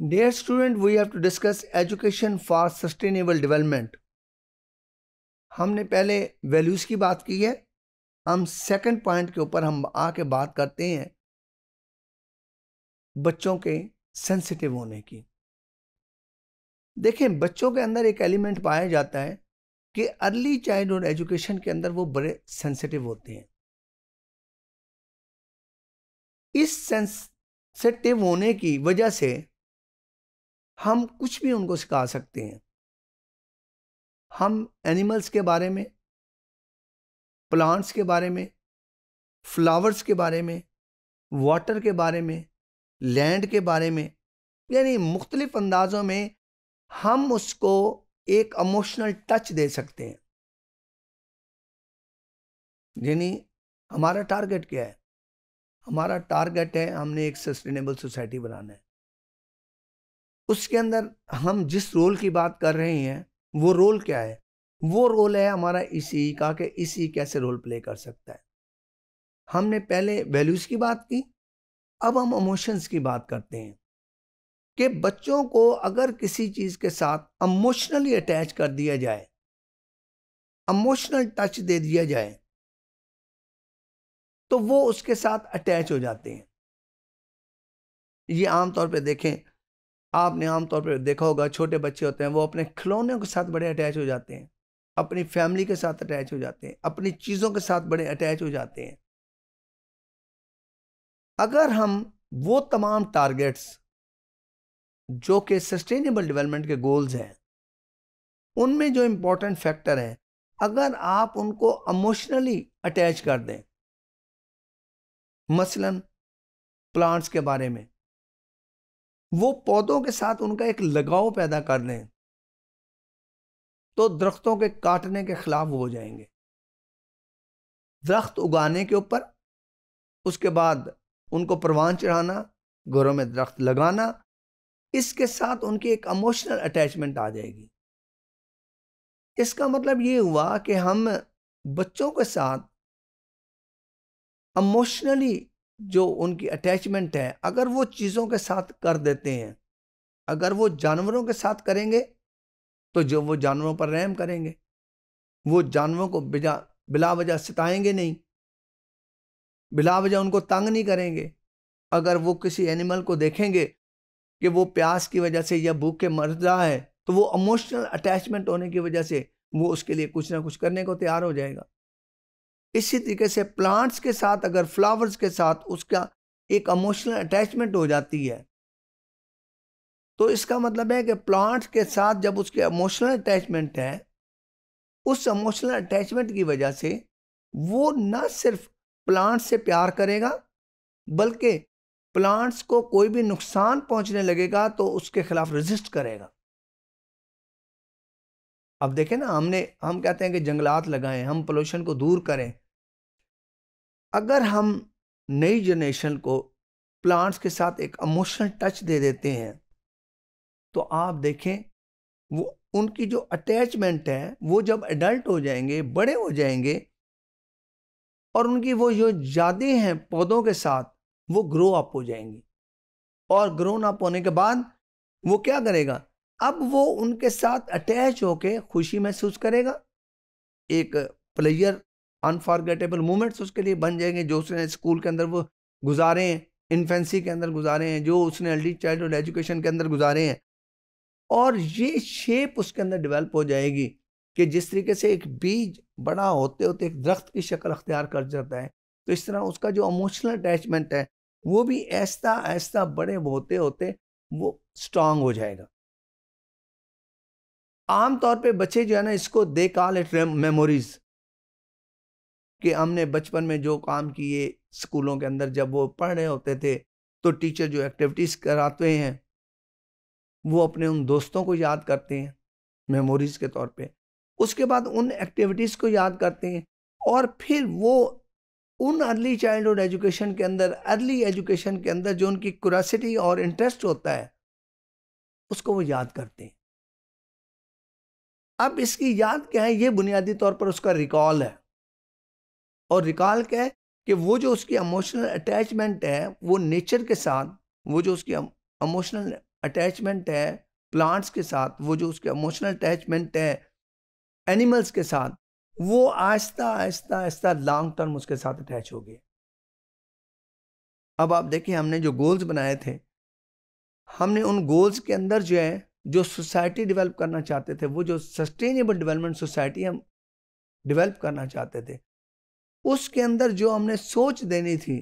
Dear student, we have to discuss education for sustainable development. हमने पहले values की बात की है हम सेकंड पॉइंट के ऊपर हम आके बात करते हैं बच्चों के सेंसिटिव होने की देखें बच्चों के अंदर एक एलिमेंट पाया जाता है कि अर्ली चाइल्डहुड एजुकेशन के अंदर वो बड़े सेंसिटिव होते हैं इस सेंसिटिव होने की वजह से हम कुछ भी उनको सिखा सकते हैं हम एनिमल्स के बारे में प्लांट्स के बारे में फ्लावर्स के बारे में वाटर के बारे में लैंड के बारे में यानी मुख्तलिफ अंदाज़ों में हम उसको एक इमोशनल टच दे सकते हैं यानी हमारा टारगेट क्या है हमारा टारगेट है हमने एक सस्टेनेबल सोसाइटी बनाना है उसके अंदर हम जिस रोल की बात कर रहे हैं वो रोल क्या है वो रोल है हमारा इसी का कि इसी कैसे रोल प्ले कर सकता है हमने पहले वैल्यूज़ की बात की अब हम इमोशंस की बात करते हैं कि बच्चों को अगर किसी चीज़ के साथ इमोशनली अटैच कर दिया जाए इमोशनल टच दे दिया जाए तो वो उसके साथ अटैच हो जाते हैं ये आमतौर पे देखें आपने आमतौर पर देखा होगा छोटे बच्चे होते हैं वो अपने खिलौने के साथ बड़े अटैच हो जाते हैं अपनी फैमिली के साथ अटैच हो जाते हैं अपनी चीज़ों के साथ बड़े अटैच हो जाते हैं अगर हम वो तमाम टारगेट्स जो कि सस्टेनेबल डेवलपमेंट के गोल्स हैं उनमें जो इम्पोर्टेंट फैक्टर हैं अगर आप उनको इमोशनली अटैच कर दें मसलन प्लांट्स के बारे में वो पौधों के साथ उनका एक लगाव पैदा कर लें तो दरख्तों के काटने के खिलाफ हो जाएंगे दरख्त उगाने के ऊपर उसके बाद उनको परवान चढ़ाना घरों में दरख्त लगाना इसके साथ उनकी एक इमोशनल अटैचमेंट आ जाएगी इसका मतलब ये हुआ कि हम बच्चों के साथ इमोशनली जो उनकी अटैचमेंट है अगर वो चीज़ों के साथ कर देते हैं अगर वो जानवरों के साथ करेंगे तो जो वो जानवरों पर रहम करेंगे वो जानवरों को बिजा बिला वजह सताएंगे नहीं बिला वजह उनको तंग नहीं करेंगे अगर वो किसी एनिमल को देखेंगे कि वो प्यास की वजह से या भूख के मर रहा है तो वो इमोशनल अटैचमेंट होने की वजह से वो उसके लिए कुछ ना कुछ करने को तैयार हो जाएगा इसी तरीके से प्लांट्स के साथ अगर फ्लावर्स के साथ उसका एक इमोशनल अटैचमेंट हो जाती है तो इसका मतलब है कि प्लांट्स के साथ जब उसके इमोशनल अटैचमेंट है उस इमोशनल अटैचमेंट की वजह से वो ना सिर्फ प्लांट्स से प्यार करेगा बल्कि प्लांट्स को कोई भी नुकसान पहुंचने लगेगा तो उसके खिलाफ रजिस्ट करेगा अब देखें ना हमने हम कहते हैं कि जंगलात लगाएं हम पोल्यूशन को दूर करें अगर हम नई जनरेशन को प्लांट्स के साथ एक इमोशनल टच दे देते हैं तो आप देखें वो उनकी जो अटैचमेंट है वो जब एडल्ट हो जाएंगे बड़े हो जाएंगे और उनकी वो जो ज़्यादे हैं पौधों के साथ वो ग्रो अप हो जाएंगी और ग्रोन अप होने के बाद वो क्या करेगा अब वो उनके साथ अटैच होके खुशी महसूस करेगा एक प्लेयर अनफॉर्गेटेबल मोमेंट्स उसके लिए बन जाएंगे जो उसने स्कूल के अंदर वो गुजारे हैं इन्फेंसी के अंदर गुजारे हैं जो उसने अर्ली चाइल्डहुड एजुकेशन के अंदर गुजारे हैं और ये शेप उसके अंदर डेवलप हो जाएगी कि जिस तरीके से एक बीज बड़ा होते होते एक दरख्त की शक्ल अख्तियार कर जाता है तो इस तरह उसका जो इमोशनल अटैचमेंट है वो भी ऐसा ऐसा बड़े होते होते वो स्ट्रांग हो जाएगा आम तौर पे बच्चे जो है ना इसको दे कॉल इट मेमोरीज कि हमने बचपन में जो काम किए स्कूलों के अंदर जब वो पढ़ रहे होते थे तो टीचर जो एक्टिविटीज़ कराते हैं वो अपने उन दोस्तों को याद करते हैं मेमोरीज़ के तौर पे उसके बाद उन एक्टिविटीज़ को याद करते हैं और फिर वो उन अर्ली चाइल्डहुड एजुकेशन के अंदर अर्ली एजुकेशन के अंदर जो उनकी क्यूरासिटी और इंटरेस्ट होता है उसको वो याद करते हैं अब इसकी याद क्या है ये बुनियादी तौर पर उसका रिकॉल है और रिकॉल क्या है कि वो जो उसकी इमोशनल अटैचमेंट है वो नेचर के साथ वो जो उसकी इमोशनल अटैचमेंट है प्लांट्स के साथ वो जो उसकी इमोशनल अटैचमेंट है एनिमल्स के साथ वो आहिस्ता आहिस्ता आहिस्ता लॉन्ग टर्म उसके साथ अटैच हो गया अब आप देखिए हमने जो गोल्स बनाए थे हमने उन गोल्स के अंदर जो है जो सोसाइटी डेवलप करना चाहते थे वो जो सस्टेनेबल डेवलपमेंट सोसाइटी हम डेवलप करना चाहते थे उसके अंदर जो हमने सोच देनी थी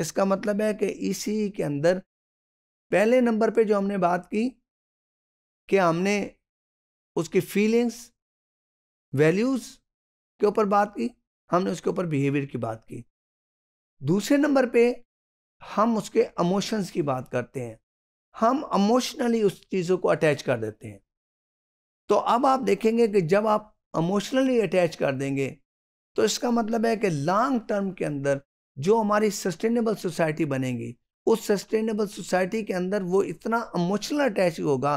इसका मतलब है कि इसी के अंदर पहले नंबर पे जो हमने बात की कि हमने उसकी फीलिंग्स वैल्यूज़ के ऊपर बात की हमने उसके ऊपर बिहेवियर की बात की दूसरे नंबर पे हम उसके इमोशंस की बात करते हैं हम इमोशनली उस चीज़ों को अटैच कर देते हैं तो अब आप देखेंगे कि जब आप इमोशनली अटैच कर देंगे तो इसका मतलब है कि लॉन्ग टर्म के अंदर जो हमारी सस्टेनेबल सोसाइटी बनेगी उस सस्टेनेबल सोसाइटी के अंदर वो इतना इमोशनल अटैच होगा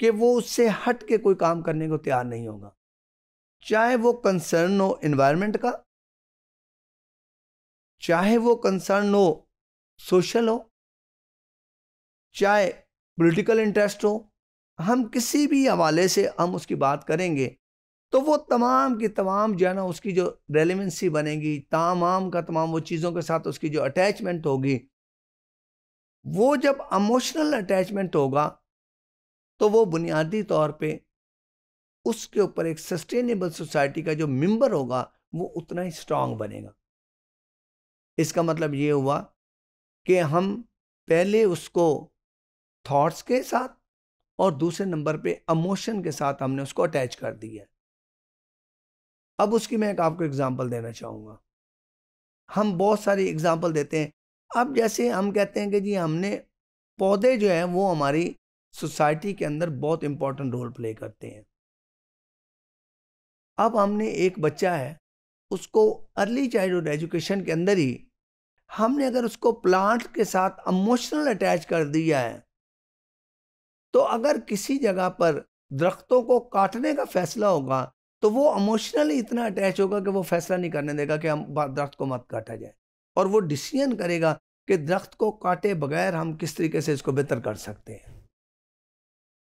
कि वो उससे हट के कोई काम करने को तैयार नहीं होगा चाहे वो कंसर्न हो इन्वायरमेंट का चाहे वो कंसर्न हो सोशल हो चाहे पॉलिटिकल इंटरेस्ट हो हम किसी भी हवाले से हम उसकी बात करेंगे तो वो तमाम की तमाम जो है ना उसकी जो रेलिवेंसी बनेगी तमाम का तमाम वो चीज़ों के साथ उसकी जो अटैचमेंट होगी वो जब इमोशनल अटैचमेंट होगा तो वो बुनियादी तौर पे उसके ऊपर एक सस्टेनेबल सोसाइटी का जो मेंबर होगा वो उतना ही स्ट्रांग बनेगा इसका मतलब ये हुआ कि हम पहले उसको थॉट्स के साथ और दूसरे नंबर पे इमोशन के साथ हमने उसको अटैच कर दिया अब उसकी मैं एक आपको एग्ज़ाम्पल देना चाहूँगा हम बहुत सारी एग्ज़ाम्पल देते हैं अब जैसे हम कहते हैं कि जी हमने पौधे जो हैं वो हमारी सोसाइटी के अंदर बहुत इम्पोर्टेंट रोल प्ले करते हैं अब हमने एक बच्चा है उसको अर्ली चाइल्डहुड एजुकेशन के अंदर ही हमने अगर उसको प्लांट के साथ इमोशनल अटैच कर दिया है तो अगर किसी जगह पर दरख्तों को काटने का फैसला होगा तो वो इमोशनली इतना अटैच होगा कि वो फैसला नहीं करने देगा कि हम दरख्त को मत काटा जाए और वो डिसीजन करेगा कि दरख्त को काटे बगैर हम किस तरीके से इसको बेहतर कर सकते हैं